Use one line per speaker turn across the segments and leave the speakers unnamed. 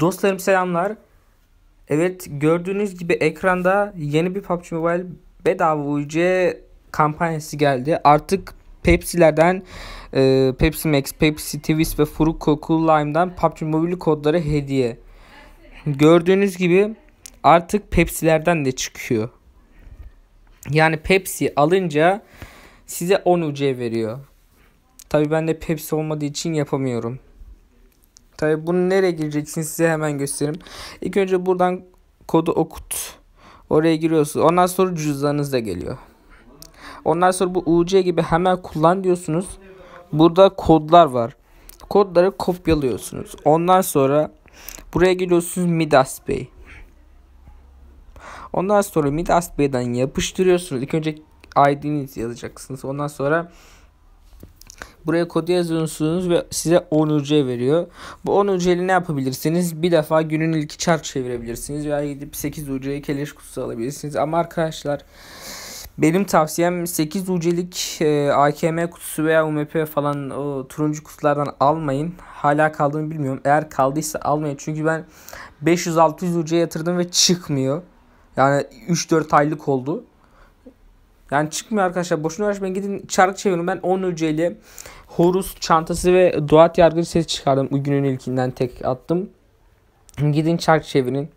Dostlarım selamlar. Evet gördüğünüz gibi ekranda yeni bir PUBG Mobile bedava UC kampanyası geldi. Artık Pepsi'lerden e, Pepsi Max, Pepsi Twist ve Fruko Cool Lime'dan PUBG Mobile kodları hediye. Gördüğünüz gibi artık Pepsi'lerden de çıkıyor. Yani Pepsi alınca size 10 UC veriyor. Tabi ben de Pepsi olmadığı için yapamıyorum. Tabi bunu nereye gireceksiniz size hemen göstereyim. İlk önce buradan kodu okut. Oraya giriyorsunuz. Ondan sonra cüzdanınız da geliyor. Ondan sonra bu UC gibi hemen kullan diyorsunuz. Burada kodlar var. Kodları kopyalıyorsunuz. Ondan sonra buraya geliyorsunuz Midas Bey. Ondan sonra Midas Bey'den yapıştırıyorsunuz. İlk önce ID'nizi yazacaksınız. Ondan sonra Buraya kodu yazıyorsunuz ve size 10 UC veriyor. Bu 10 UC'li ne yapabilirsiniz? Bir defa günün ilk çarp çevirebilirsiniz veya gidip 8 UC'ye keleş kutusu alabilirsiniz. Ama arkadaşlar benim tavsiyem 8 ucelik e, AKM kutusu veya UMP falan o turuncu kutulardan almayın. Hala kaldığını bilmiyorum. Eğer kaldıysa almayın. Çünkü ben 500-600 UC'ye yatırdım ve çıkmıyor. Yani 3-4 aylık oldu. Yani çıkmıyor arkadaşlar. Boşuna uğraşmayın. Gidin çark çevirin. Ben 10 öceli Horus çantası ve Duat yargıcı sesi çıkardım. O günün ilkinden tek attım. Gidin çark çevirin.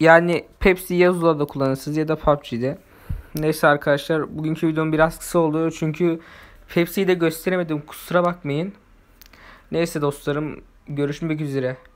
Yani Pepsi Yazula da kullanırsınız ya da PUBG'de. Neyse arkadaşlar bugünkü videom biraz kısa oldu. Çünkü Pepsi'yi de gösteremedim. Kusura bakmayın. Neyse dostlarım görüşmek üzere.